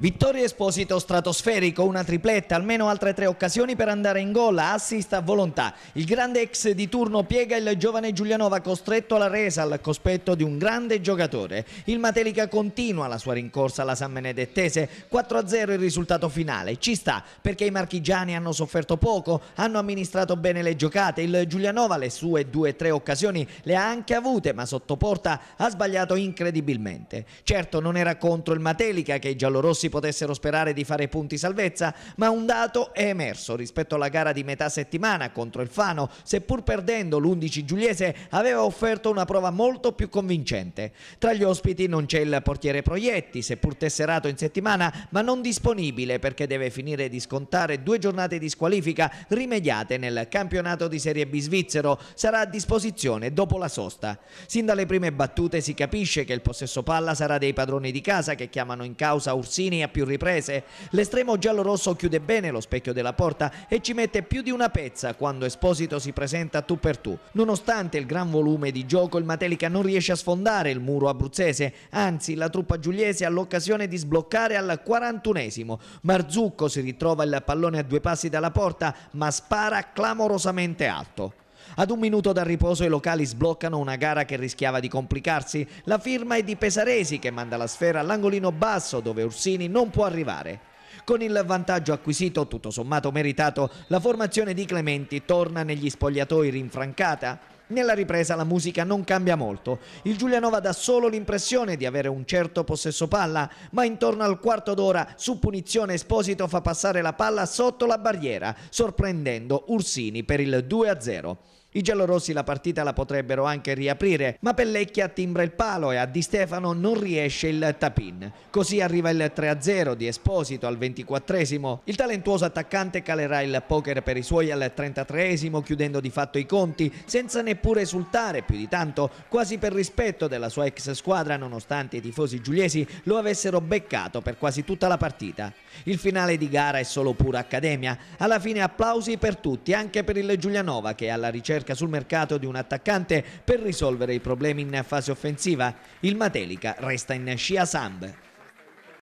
Vittorio Esposito stratosferico, una tripletta, almeno altre tre occasioni per andare in gol, assist a volontà. Il grande ex di turno piega il giovane Giulianova costretto alla resa al cospetto di un grande giocatore. Il Matelica continua la sua rincorsa alla San Benedettese, 4-0 il risultato finale. Ci sta perché i marchigiani hanno sofferto poco, hanno amministrato bene le giocate, il Giulianova le sue due o tre occasioni le ha anche avute ma sotto porta ha sbagliato incredibilmente. Certo non era contro il Matelica che i giallorossi si potessero sperare di fare punti salvezza, ma un dato è emerso rispetto alla gara di metà settimana contro il Fano, seppur perdendo l'11 Giuliese aveva offerto una prova molto più convincente. Tra gli ospiti non c'è il portiere Proietti, seppur tesserato in settimana, ma non disponibile perché deve finire di scontare due giornate di squalifica rimediate nel campionato di Serie B svizzero, sarà a disposizione dopo la sosta. Sin dalle prime battute si capisce che il possesso palla sarà dei padroni di casa che chiamano in causa Ursini Chiellini a più riprese. L'estremo giallorosso chiude bene lo specchio della porta e ci mette più di una pezza quando Esposito si presenta tu per tu. Nonostante il gran volume di gioco, il Matelica non riesce a sfondare il muro abruzzese, anzi la truppa giuliese ha l'occasione di sbloccare al 41esimo. Marzucco si ritrova il pallone a due passi dalla porta, ma spara clamorosamente alto. Ad un minuto dal riposo i locali sbloccano una gara che rischiava di complicarsi. La firma è di Pesaresi che manda la sfera all'angolino basso dove Ursini non può arrivare. Con il vantaggio acquisito, tutto sommato meritato, la formazione di Clementi torna negli spogliatoi rinfrancata. Nella ripresa la musica non cambia molto. Il Giulianova dà solo l'impressione di avere un certo possesso palla, ma intorno al quarto d'ora su punizione Esposito fa passare la palla sotto la barriera, sorprendendo Ursini per il 2-0. I giallorossi la partita la potrebbero anche riaprire, ma Pellecchia timbra il palo e a Di Stefano non riesce il tapin. Così arriva il 3-0 di Esposito al 24esimo. Il talentuoso attaccante calerà il poker per i suoi al 33esimo, chiudendo di fatto i conti, senza neppure esultare più di tanto, quasi per rispetto della sua ex squadra, nonostante i tifosi giuliesi lo avessero beccato per quasi tutta la partita. Il finale di gara è solo pura accademia. Alla fine applausi per tutti, anche per il Giulianova che alla ricerca ricerca sul mercato di un attaccante per risolvere i problemi in fase offensiva. Il Matelica resta in scia Samb.